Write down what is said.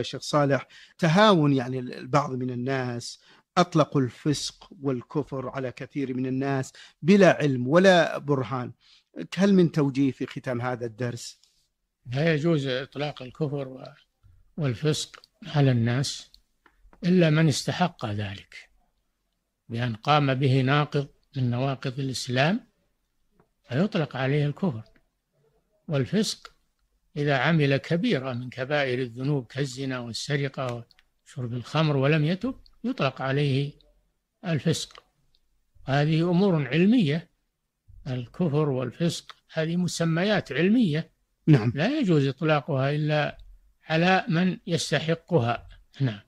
الشيخ صالح تهاون يعني البعض من الناس اطلقوا الفسق والكفر على كثير من الناس بلا علم ولا برهان هل من توجيه في ختام هذا الدرس؟ لا يجوز اطلاق الكفر والفسق على الناس الا من استحق ذلك بان قام به ناقض من نواقض الاسلام فيطلق عليه الكفر والفسق إذا عمل كبيرة من كبائر الذنوب كالزنا والسرقة وشرب الخمر ولم يتب يطلق عليه الفسق هذه أمور علمية الكفر والفسق هذه مسميات علمية نعم لا يجوز إطلاقها إلا على من يستحقها نعم